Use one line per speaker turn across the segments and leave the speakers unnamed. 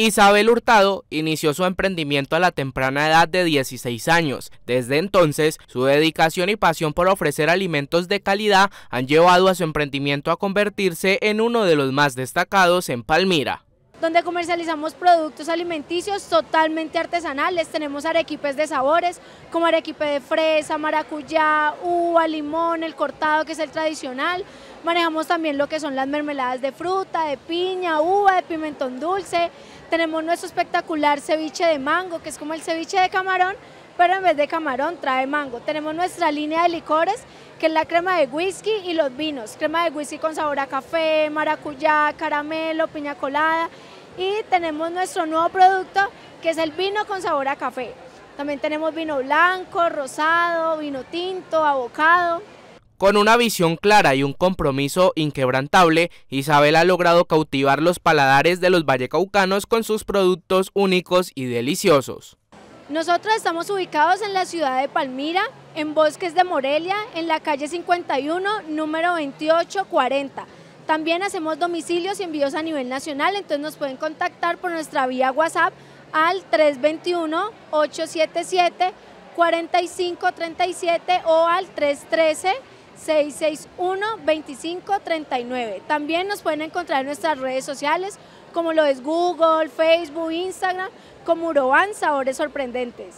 Isabel Hurtado inició su emprendimiento a la temprana edad de 16 años. Desde entonces, su dedicación y pasión por ofrecer alimentos de calidad han llevado a su emprendimiento a convertirse en uno de los más destacados en Palmira
donde comercializamos productos alimenticios totalmente artesanales. Tenemos arequipes de sabores, como arequipe de fresa, maracuyá, uva, limón, el cortado que es el tradicional. Manejamos también lo que son las mermeladas de fruta, de piña, uva, de pimentón dulce. Tenemos nuestro espectacular ceviche de mango, que es como el ceviche de camarón, pero en vez de camarón trae mango. Tenemos nuestra línea de licores, que es la crema de whisky y los vinos. Crema de whisky con sabor a café, maracuyá, caramelo, piña colada y tenemos nuestro nuevo producto que es el vino con sabor a café. También tenemos vino blanco, rosado, vino tinto, abocado.
Con una visión clara y un compromiso inquebrantable, Isabel ha logrado cautivar los paladares de los vallecaucanos con sus productos únicos y deliciosos.
Nosotros estamos ubicados en la ciudad de Palmira, en Bosques de Morelia, en la calle 51, número 2840. También hacemos domicilios y envíos a nivel nacional, entonces nos pueden contactar por nuestra vía WhatsApp al 321-877-4537 o al 313-661-2539. También nos pueden encontrar en nuestras redes sociales como lo es Google, Facebook, Instagram, como Uroban Sabores Sorprendentes.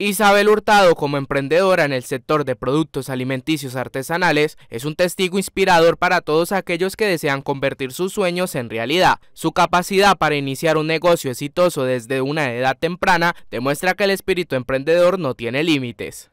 Isabel Hurtado, como emprendedora en el sector de productos alimenticios artesanales, es un testigo inspirador para todos aquellos que desean convertir sus sueños en realidad. Su capacidad para iniciar un negocio exitoso desde una edad temprana demuestra que el espíritu emprendedor no tiene límites.